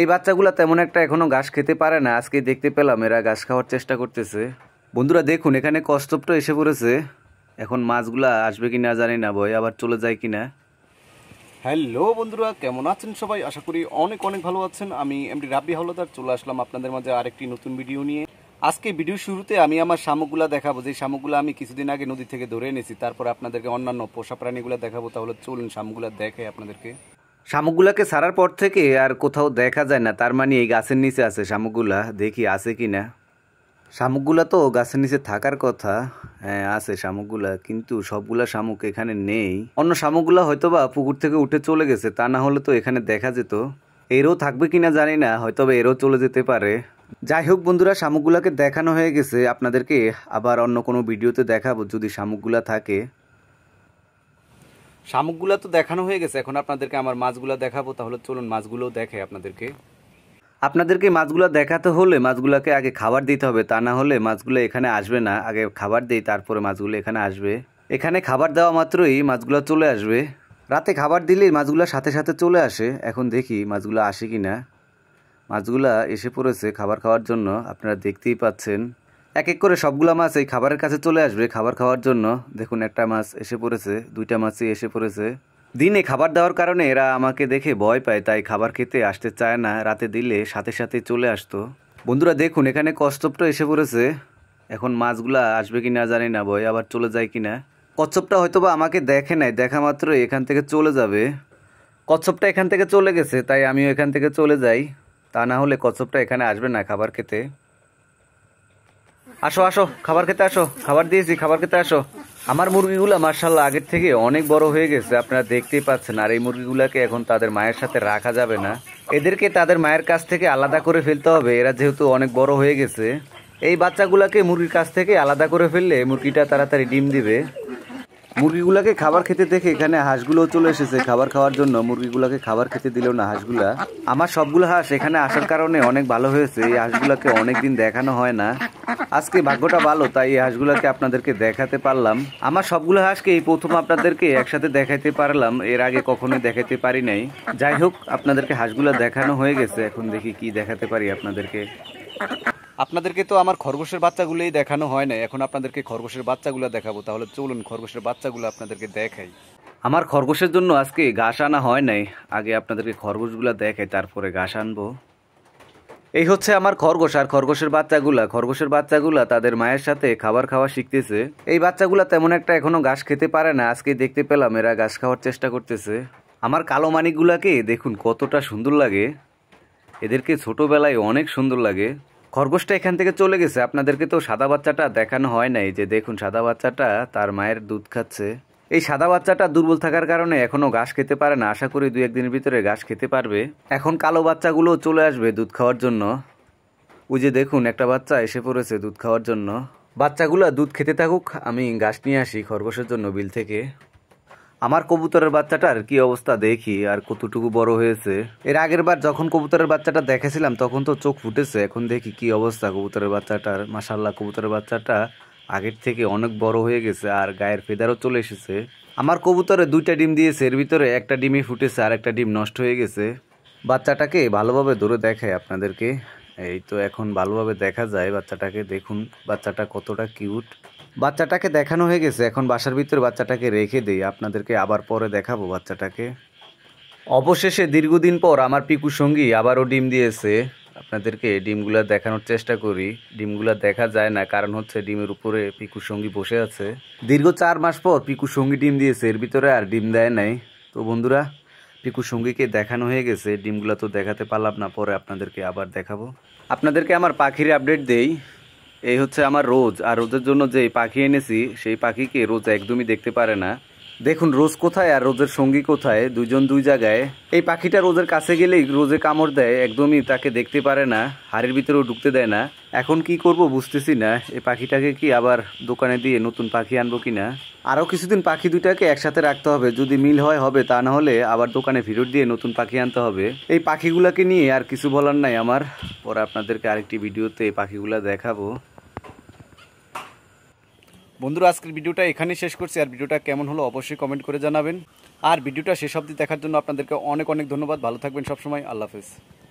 এই বাচ্চাগুলো তেমন একটা এখনো ঘাস খেতে পারে না আজকে দেখতে পেলাম এরা ঘাস খাওয়ার চেষ্টা করতেছে বন্ধুরা দেখুন এখানে কষ্টপটা এসে পড়েছে এখন মাছগুলা আসবে কি না জানি না বই আবার চলে যায় কিনা হ্যালো বন্ধুরা কেমন আছেন সবাই আশা করি অনেক অনেক ভালো আছেন আমি এমডি রাব্বি হাওলাদার চলে আসলাম আপনাদের মাঝে আরেকটি নতুন ভিডিও নিয়ে আজকে ভিডিও শুরুতে আমি আমার শামুকগুলা দেখাবো যে শামুকগুলো আমি কিছুদিন আগে নদী থেকে ধরে এনেছি তারপর আপনাদেরকে অন্যান্য পোষা প্রাণীগুলো দেখাবো তাহলে চলুন শামুকগুলা দেখে আপনাদেরকে শামুকগুলাকে সারার পর থেকে আর কোথাও দেখা যায় না তার মানে এই গাছের নিচে আছে শামুকগুলা দেখি আছে কি না শামুকগুলা তো গাছের নিচে থাকার কথা হ্যাঁ আছে শামুকগুলা কিন্তু সবগুলা শামুক এখানে নেই অন্য শামুকগুলা হয়তো বা পুকুর থেকে উঠে চলে গেছে তা না হলে তো এখানে দেখা যেত এরও থাকবে কিনা জানি না হয়তো বা এরও চলে যেতে পারে যাই হোক বন্ধুরা শামুকগুলাকে দেখানো হয়ে গেছে আপনাদেরকে আবার অন্য কোনো ভিডিওতে দেখাবো যদি শামুকগুলা থাকে শামুকগুলো তো দেখানো হয়ে গেছে এখন আপনাদেরকে আমার মাছগুলো দেখাবো তাহলে চলুন মাছগুলোও দেখে আপনাদেরকে আপনাদেরকে মাছগুলো দেখাতে হলে মাছগুলোকে আগে খাবার দিতে হবে তা না হলে মাছগুলো এখানে আসবে না আগে খাবার দিই তারপরে মাছগুলো এখানে আসবে এখানে খাবার দেওয়া মাত্রই মাছগুলো চলে আসবে রাতে খাবার দিলেই মাছগুলো সাথে সাথে চলে আসে এখন দেখি মাছগুলো আসে কি না মাছগুলা এসে পড়েছে খাবার খাওয়ার জন্য আপনারা দেখতেই পাচ্ছেন এক এক করে সবগুলো মাছ এই খাবারের কাছে চলে আসবে খাবার খাওয়ার জন্য দেখুন একটা মাছ এসে পড়েছে দুইটা মাছই এসে পড়েছে দিনে খাবার দেওয়ার কারণে এরা আমাকে দেখে ভয় পায় তাই খাবার খেতে আসতে চায় না রাতে দিলে সাথে সাথে চলে আসতো বন্ধুরা দেখুন এখানে কচ্ছপটা এসে পড়েছে এখন মাছগুলা আসবে কি না জানি না ভয় আবার চলে যায় কি না কচ্ছপটা হয়তোবা আমাকে দেখে নাই দেখা মাত্র এখান থেকে চলে যাবে কচ্ছপটা এখান থেকে চলে গেছে তাই আমিও এখান থেকে চলে যাই তা না হলে কচ্ছপটা এখানে আসবে না খাবার খেতে আসো আসো খাবার খেতে আসো খাবার দিয়েছি খাবার খেতে আসো আমার মুরগিগুলো মার্শাল্লাহ আগের থেকে অনেক বড় হয়ে গেছে আপনারা দেখতেই পাচ্ছেন আর এই মুরগিগুলোকে এখন তাদের মায়ের সাথে রাখা যাবে না এদেরকে তাদের মায়ের কাছ থেকে আলাদা করে ফেলতে হবে এরা যেহেতু অনেক বড় হয়ে গেছে এই বাচ্চাগুলোকে মুরগির কাছ থেকে আলাদা করে ফেললে মুরগিটা তাড়াতাড়ি ডিম দিবে মুরগিগুলাকে খাবার খেতে দেখে এখানে হাঁসগুলো চলে এসেছে খাবার খাওয়ার জন্য মুরগিগুলাকে খাবার খেতে দিলেও না হাঁসগুলা আমার সবগুলো হাঁস এখানে আসার কারণে অনেক ভালো হয়েছে এই হাঁসগুলাকে অনেকদিন দেখানো হয় না আজকে ভাগ্যটা ভালো তাই এই হাঁসগুলাকে আপনাদেরকে দেখাতে পারলাম আমার সবগুলো হাঁসকে এই প্রথম আপনাদেরকে একসাথে দেখাইতে পারলাম এর আগে কখনোই দেখাতে পারি নাই যাই হোক আপনাদেরকে হাঁসগুলা দেখানো হয়ে গেছে এখন দেখি কি দেখাতে পারি আপনাদেরকে আপনাদেরকে তো আমার খরগোশের বাচ্চাগুলোই দেখানো হয় না এখন আপনাদেরকে খরগোশের বাচ্চাগুলো দেখাবো তাহলে চলুন খরগোশের বাচ্চাগুলো আপনাদেরকে দেখাই আমার খরগোশের জন্য আজকে ঘাস আনা হয় নাই আগে আপনাদেরকে খরগোশগুলো দেখাই তারপরে ঘাস আনবো এই হচ্ছে আমার খরগোশ আর খরগোশের বাচ্চাগুলা খরগোশের বাচ্চাগুলা তাদের মায়ের সাথে খাবার খাওয়া শিখতেছে এই বাচ্চাগুলা তেমন একটা এখনো ঘাস খেতে পারে না আজকে দেখতে পেলাম এরা ঘাস খাওয়ার চেষ্টা করতেছে আমার কালো মানিকগুলাকে দেখুন কতটা সুন্দর লাগে এদেরকে ছোটোবেলায় অনেক সুন্দর লাগে খরগোশটা এখান থেকে চলে গেছে আপনাদেরকে তো সাদা বাচ্চাটা দেখানো হয় নাই যে দেখুন সাদা বাচ্চাটা তার মায়ের দুধ খাচ্ছে এই সাদা বাচ্চাটা দুর্বল থাকার কারণে এখনও ঘাস খেতে পারে না আশা করি দু একদিনের ভিতরে ঘাস খেতে পারবে এখন কালো বাচ্চাগুলো চলে আসবে দুধ খাওয়ার জন্য ওই যে দেখুন একটা বাচ্চা এসে পড়েছে দুধ খাওয়ার জন্য বাচ্চাগুলো দুধ খেতে থাকুক আমি ঘাস নিয়ে আসি খরগোশের জন্য বিল থেকে আমার কবুতরের বাচ্চাটার কি অবস্থা দেখি আর কতটুকু বড় হয়েছে এর আগের বার যখন কবুতরের বাচ্চাটা দেখেছিলাম তখন তো চোখ ফুটেছে এখন দেখি কি অবস্থা কবুতরের বাচ্চাটার মাসাল্লাহ কবুতরের বাচ্চাটা আগের থেকে অনেক বড় হয়ে গেছে আর গায়ের ফেদারও চলে এসেছে আমার কবুতরে দুইটা ডিম দিয়েছে এর ভিতরে একটা ডিমই ফুটেছে আর একটা ডিম নষ্ট হয়ে গেছে বাচ্চাটাকে ভালোভাবে ধরে দেখায় আপনাদেরকে এই তো এখন ভালোভাবে দেখা যায় বাচ্চাটাকে দেখুন বাচ্চাটা কতটা কিউট বাচ্চাটাকে দেখানো হয়ে গেছে এখন বাসার ভিতর বাচ্চাটাকে রেখে দেই আপনাদেরকে আবার পরে দেখাবো বাচ্চাটাকে অবশেষে দীর্ঘদিন পর আমার পিকু সঙ্গী আবারও ডিম দিয়েছে আপনাদেরকে ডিমগুলো দেখানোর চেষ্টা করি ডিমগুলো দেখা যায় না কারণ হচ্ছে ডিমের উপরে পিকু সঙ্গী বসে আছে দীর্ঘ চার মাস পর পিকু সঙ্গী ডিম দিয়েছে এর ভিতরে আর ডিম দেয় নাই তো বন্ধুরা পিকু সঙ্গীকে দেখানো হয়ে গেছে ডিমগুলো তো দেখাতে পারলাম না পরে আপনাদেরকে আবার দেখাবো আপনাদেরকে আমার পাখির আপডেট দেই এই হচ্ছে আমার রোজ আর রোজের জন্য যে পাখি এনেছি সেই পাখিকে রোজ একদমই দেখতে পারে না দেখুন রোজ কোথায় আর রোজের সঙ্গী কোথায় দুজন দুই জায়গায় এই পাখিটা রোজের কাছে গেলেই রোজে কামড় দেয় একদমই তাকে দেখতে পারে না হাড়ের ভিতরেও ঢুকতে দেয় না এখন কি করব বুঝতেছি না এই পাখিটাকে কি আবার দোকানে দিয়ে নতুন পাখি আনবো কিনা আরও কিছুদিন পাখি দুইটাকে একসাথে রাখতে হবে যদি মিল হয় হবে তা না হলে আবার দোকানে ভিড় দিয়ে নতুন পাখি আনতে হবে এই পাখিগুলোকে নিয়ে আর কিছু বলার নাই আমার পরে আপনাদেরকে আরেকটি ভিডিওতে এই পাখিগুলো দেখাবো বন্ধুরা আজকের ভিডিওটা এখানে শেষ করছি আর ভিডিওটা কেমন হলো অবশ্যই কমেন্ট করে জানাবেন আর ভিডিওটা শেষ অবধি দেখার জন্য আপনাদেরকে অনেক অনেক ধন্যবাদ ভালো থাকবেন সবসময় আল্লাহ হাফেজ